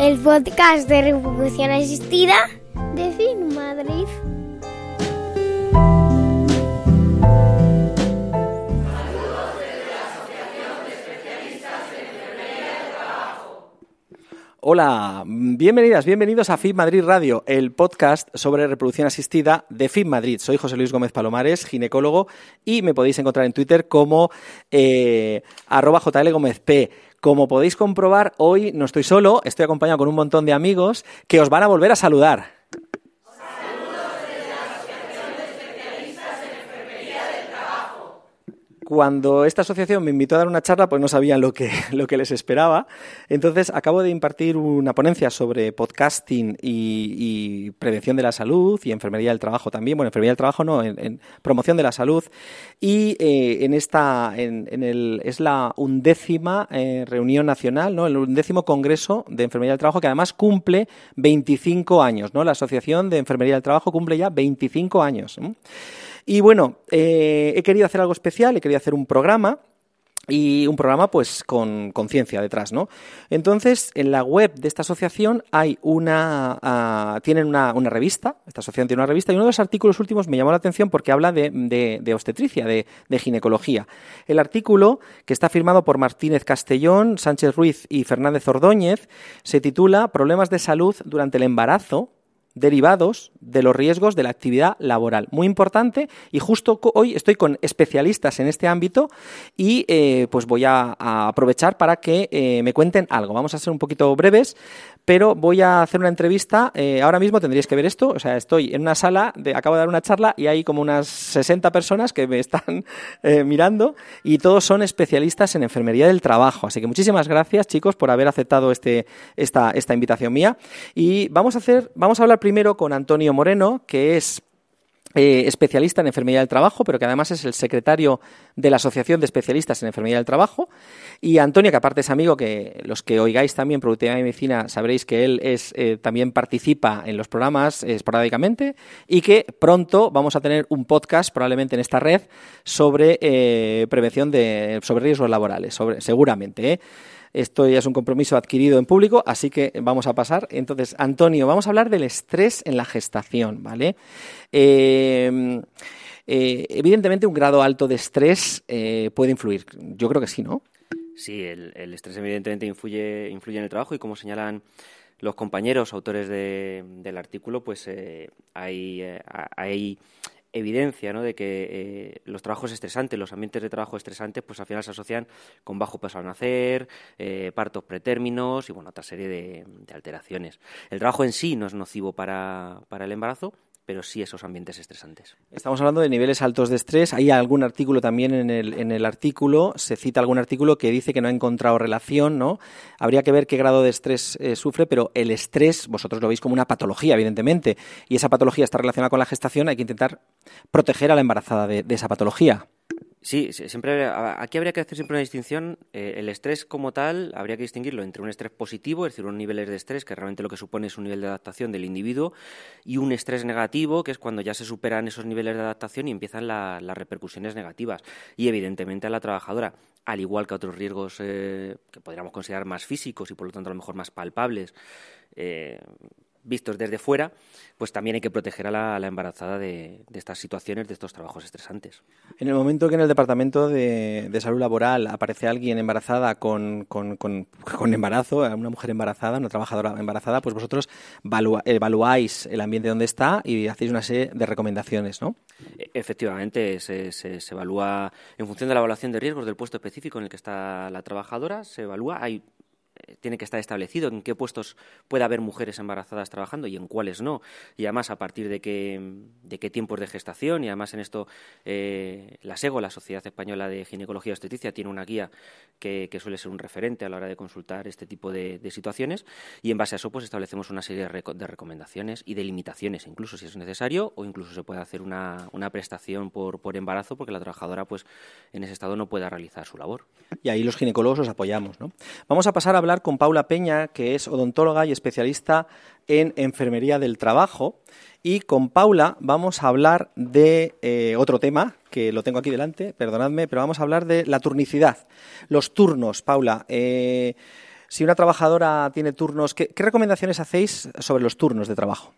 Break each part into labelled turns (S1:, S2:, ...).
S1: el podcast de Revolución Asistida de FIN Madrid.
S2: Hola, bienvenidas, bienvenidos a Fit Madrid Radio, el podcast sobre reproducción asistida de Fit Madrid. Soy José Luis Gómez Palomares, ginecólogo, y me podéis encontrar en Twitter como eh, arroba P. Como podéis comprobar, hoy no estoy solo, estoy acompañado con un montón de amigos que os van a volver a saludar. cuando esta asociación me invitó a dar una charla, pues no sabían lo que, lo que les esperaba. Entonces, acabo de impartir una ponencia sobre podcasting y, prevención de la salud y enfermería del trabajo también. Bueno, enfermería del trabajo no, en, promoción de la salud. Y eh, en esta, en, es la undécima eh, reunión nacional, ¿no? El undécimo congreso de enfermería del trabajo que además cumple 25 años, ¿no? La Asociación de Enfermería del Trabajo cumple ya 25 años. Y bueno, eh, he querido hacer algo especial, he querido hacer un programa y un programa pues con conciencia detrás, ¿no? Entonces, en la web de esta asociación hay una ah, tienen una, revista, esta asociación tiene una revista y uno de los artículos últimos me llamó la atención porque habla de, obstetricia, de, ginecología. El artículo, que está firmado por Martínez Castellón, Sánchez Ruiz y Fernández Ordóñez, se titula Problemas de salud durante el embarazo derivados de los riesgos de la actividad laboral. Muy importante y justo hoy estoy con especialistas en este ámbito y eh, pues voy a, aprovechar para que eh, me cuenten algo. Vamos a ser un poquito breves, pero voy a hacer una entrevista. Eh, ahora mismo tendríais que ver esto. O sea, estoy en una sala, de, acabo de dar una charla y hay como unas 60 personas que me están mirando y todos son especialistas en enfermería del trabajo. Así que muchísimas gracias chicos por haber aceptado este, esta, esta invitación mía. Y vamos a hacer, vamos a hablar primero primero con Antonio Moreno, que es eh, especialista en enfermedad del trabajo, pero que además es el secretario de la Asociación de Especialistas en Enfermedad del Trabajo. Y Antonio, que aparte es amigo, que los que oigáis también Productividad y Medicina sabréis que él es, eh, también participa en los programas eh, esporádicamente y que pronto vamos a tener un podcast, probablemente en esta red, sobre prevención de riesgos laborales, sobre, seguramente. Esto ya es un compromiso adquirido en público, así que vamos a pasar. Entonces, Antonio, vamos a hablar del estrés en la gestación, ¿vale? Eh, eh, evidentemente, un grado alto de estrés eh, puede influir. Yo creo que sí, ¿no?
S3: Sí, el, estrés evidentemente influye, en el trabajo y como señalan los compañeros autores del artículo, pues hay, evidencia ¿no? de que eh, los trabajos estresantes, los ambientes de trabajo estresantes, pues al final se asocian con bajo peso al nacer, eh, partos pretérminos y bueno, otra serie de, alteraciones. El trabajo en sí no es nocivo para el embarazo, pero sí esos ambientes estresantes.
S2: Estamos hablando de niveles altos de estrés. Hay algún artículo también en el, artículo, se cita algún artículo que dice que no ha encontrado relación, ¿no? Habría que ver qué grado de estrés eh, sufre, pero el estrés, vosotros lo veis como una patología, evidentemente, y esa patología está relacionada con la gestación, hay que intentar proteger a la embarazada de esa patología.
S3: Sí, siempre aquí habría que hacer siempre una distinción. Eh, el estrés como tal habría que distinguirlo entre un estrés positivo, es decir, unos niveles de estrés que realmente lo que supone es un nivel de adaptación del individuo, y un estrés negativo, que es cuando ya se superan esos niveles de adaptación y empiezan las repercusiones negativas. Y evidentemente a la trabajadora, al igual que a otros riesgos eh, que podríamos considerar más físicos y por lo tanto a lo mejor más palpables. Eh, vistos desde fuera, pues también hay que proteger a la, embarazada de, estas situaciones, de estos trabajos estresantes.
S2: En el momento que en el Departamento de, Salud Laboral aparece alguien embarazada con, embarazo, eh, una mujer embarazada, una trabajadora embarazada, pues vosotros evaluáis el ambiente donde está y hacéis una serie de recomendaciones, ¿no? E, efectivamente, se, se
S3: evalúa en función de la evaluación de riesgos del puesto específico en el que está la trabajadora, se evalúa, hay tiene que estar establecido en qué puestos puede haber mujeres embarazadas trabajando y en cuáles no. Y además, a partir de qué, de qué tiempos de gestación, y además en esto eh, la SEGO, la Sociedad Española de Ginecología y Obstetricia, tiene una guía que, suele ser un referente a la hora de consultar este tipo de, situaciones. Y en base a eso, pues establecemos una serie de, recomendaciones y de limitaciones, incluso si es necesario, o incluso se puede hacer una, una prestación por, por embarazo, porque la trabajadora, pues
S2: en ese estado, no pueda realizar su labor. Y ahí los ginecólogos los apoyamos, ¿no? Vamos a pasar a hablar con Paula Peña, que es odontóloga y especialista en enfermería del trabajo. Y con Paula vamos a hablar de eh, otro tema, que lo tengo aquí delante, perdonadme, pero vamos a hablar de la turnicidad, los turnos, Paula. Eh, si una trabajadora tiene turnos, ¿qué recomendaciones hacéis sobre los turnos de trabajo?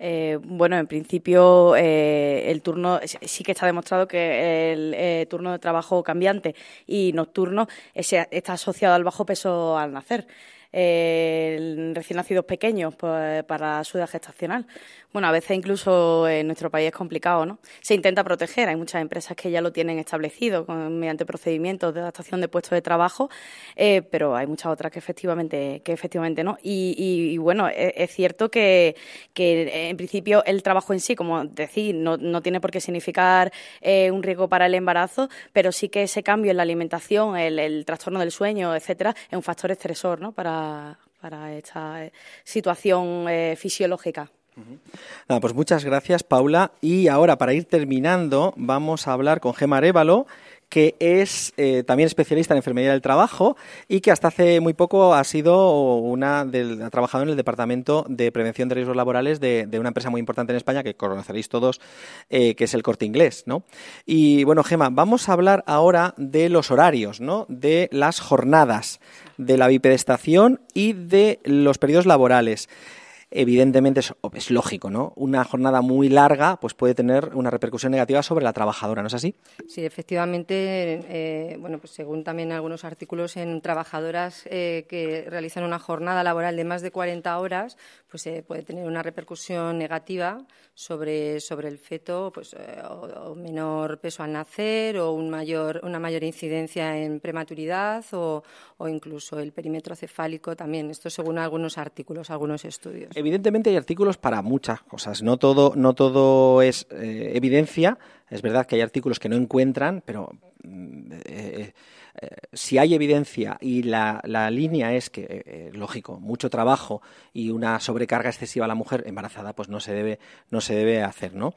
S1: Eh, bueno, en principio eh, el turno sí que está demostrado que el eh, turno de trabajo cambiante y nocturno está asociado al bajo peso al nacer recién nacidos pequeños pues, para su edad gestacional. Bueno, a veces incluso en nuestro país es complicado, ¿no? Se intenta proteger, hay muchas empresas que ya lo tienen establecido mediante procedimientos de adaptación de puestos de trabajo, eh, pero hay muchas otras que efectivamente, que efectivamente no. Y, bueno, e, es, cierto que, eh, en principio el trabajo en sí, como decir, no, tiene por qué significar eh, un riesgo para el embarazo, pero sí que ese cambio en la alimentación, el, el trastorno del sueño, etcétera, es un factor estresor, ¿no? Para, para, esta eh, situación eh, fisiológica.
S2: pues muchas gracias, Paula. Y ahora, para ir terminando, vamos a hablar con Gemma Arevalo, que es eh, también especialista en enfermería del trabajo y que hasta hace muy poco ha sido una del, ha trabajado en el departamento de prevención de riesgos laborales de, una empresa muy importante en España que conoceréis todos, eh, que es el Corte Inglés, Y bueno, Gema, vamos a hablar ahora de los horarios, ¿no? De las jornadas, de la bipedestación y de los periodos laborales evidentemente es, lógico, ¿no? Una jornada muy larga pues puede tener una repercusión negativa sobre la trabajadora, ¿no es así?
S1: Sí, efectivamente, eh, bueno, pues según también algunos artículos en trabajadoras eh, que realizan una jornada laboral de más de 40 horas, pues eh, puede tener una repercusión negativa sobre, sobre el feto, pues o, menor peso al nacer o un mayor, una mayor incidencia en prematuridad o, o incluso el perímetro cefálico también. Esto según algunos artículos, algunos estudios
S2: evidentemente hay artículos para muchas cosas. No todo, no todo es eh, evidencia. Es verdad que hay artículos que no encuentran, pero mm, eh, eh, si hay evidencia y la, línea es que, lógico, mucho trabajo y una sobrecarga excesiva a la mujer embarazada, pues no se debe, no se debe hacer, ¿no?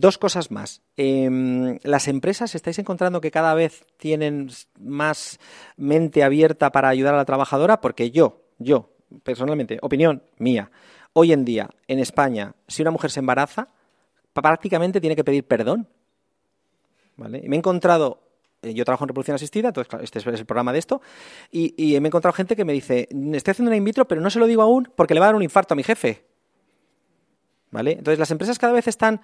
S2: dos cosas más. Em, las empresas estáis encontrando que cada vez tienen más mente abierta para ayudar a la trabajadora, porque yo, yo, personalmente, opinión mía, hoy en día en España, si una mujer se embaraza, prácticamente tiene que pedir perdón. Y me he encontrado, eh, yo trabajo en reproducción asistida, entonces este es el programa de esto, y, me he encontrado gente que me dice, estoy haciendo una in vitro, pero no se lo digo aún porque le va a dar un infarto a mi jefe. ¿Vale? Entonces las empresas cada vez están...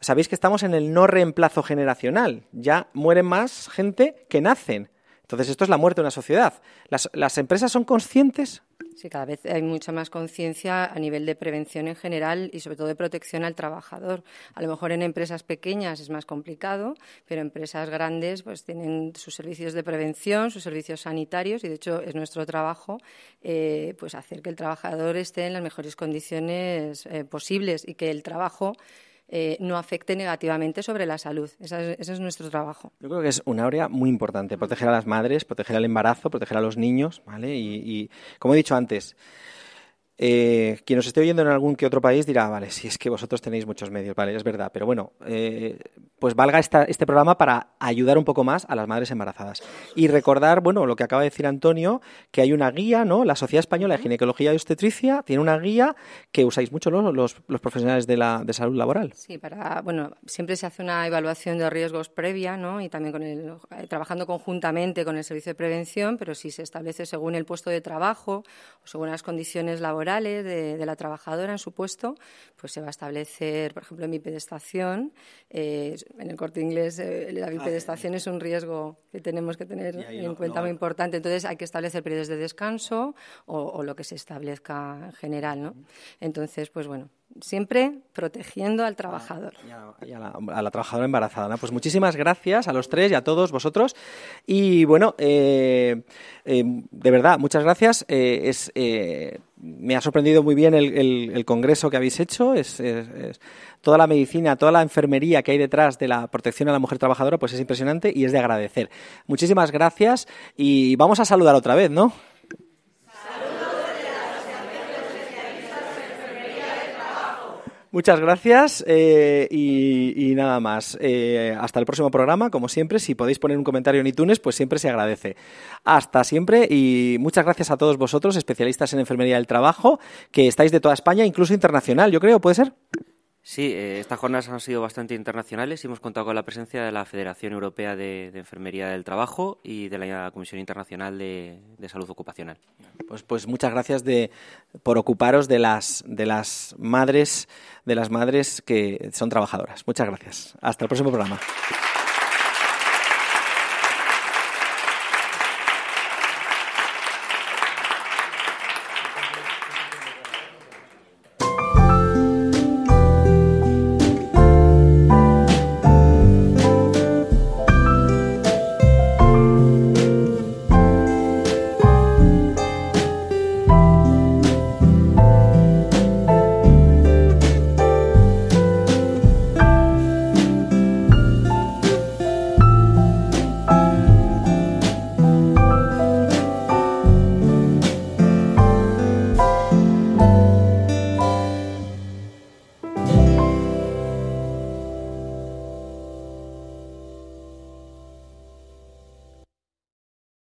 S2: Sabéis que estamos en el no reemplazo generacional. Ya mueren más gente que nacen. Entonces esto es la muerte de una sociedad. las empresas son conscientes
S1: Sí, cada vez hay mucha más conciencia a nivel de prevención en general y sobre todo de protección al trabajador. A lo mejor en empresas pequeñas es más complicado, pero empresas grandes pues tienen sus servicios de prevención, sus servicios sanitarios y de hecho es nuestro trabajo eh, pues hacer que el trabajador esté en las mejores condiciones eh, posibles y que el trabajo eh, no afecte negativamente sobre la salud. Ese es, nuestro trabajo.
S2: Yo creo que es una área muy importante, proteger a las madres, proteger al embarazo, proteger a los niños, ¿vale? y como he dicho antes, eh, quien nos esté oyendo en algún que otro país dirá, ah, vale, si es que vosotros tenéis muchos medios, vale, es verdad, pero bueno, eh, pues valga esta, este programa para ayudar un poco más a las madres embarazadas. Y recordar, bueno, lo que acaba de decir Antonio, que hay una guía, ¿no? La Sociedad Española de Ginecología y Obstetricia tiene una guía que usáis mucho los, profesionales de, la, salud laboral.
S1: Sí, para, bueno, siempre se hace una evaluación de riesgos previa, ¿no? Y también con el, eh, trabajando conjuntamente con el Servicio de Prevención, pero si se establece según el puesto de trabajo o según las condiciones laborales de, la trabajadora en su puesto, pues se va a establecer, por ejemplo, mi pedestación. Eh, en el corte inglés, eh, la ah, bipedestación es un riesgo que tenemos que tener en cuenta muy eh. importante. Entonces, hay que establecer periodos de descanso o, lo que se establezca en general, ¿no? Entonces, pues bueno, siempre protegiendo al trabajador. Ah,
S2: y a, la, trabajadora embarazada. Pues muchísimas gracias a los tres y a todos vosotros. Y bueno, de verdad, muchas gracias. es me ha sorprendido muy bien el, congreso que habéis hecho. toda la medicina, toda la enfermería que hay detrás de la protección a la mujer trabajadora, pues es impresionante y es de agradecer. Muchísimas gracias y vamos a saludar otra vez, ¿no? Muchas gracias eh, y, nada más. Eh, hasta el próximo programa, como siempre. Si podéis poner un comentario en iTunes, pues siempre se agradece. Hasta siempre y muchas gracias a todos vosotros, especialistas en enfermería del trabajo, que estáis de toda España, incluso internacional, yo creo, ¿puede ser?
S3: Sí, eh, estas jornadas han sido bastante internacionales y hemos contado con la presencia de la Federación Europea de, Enfermería del Trabajo y de la Comisión Internacional de, Salud Ocupacional.
S2: Pues, pues muchas gracias por ocuparos de las, de las madres, de las madres que son trabajadoras. Muchas gracias. Hasta el próximo programa.